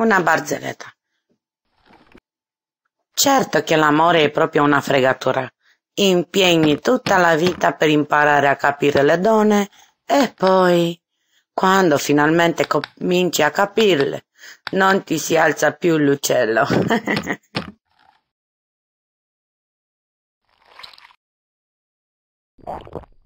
una barzelletta. Certo che l'amore è proprio una fregatura. Impegni tutta la vita per imparare a capire le donne e poi, quando finalmente cominci a capirle, non ti si alza più l'uccello.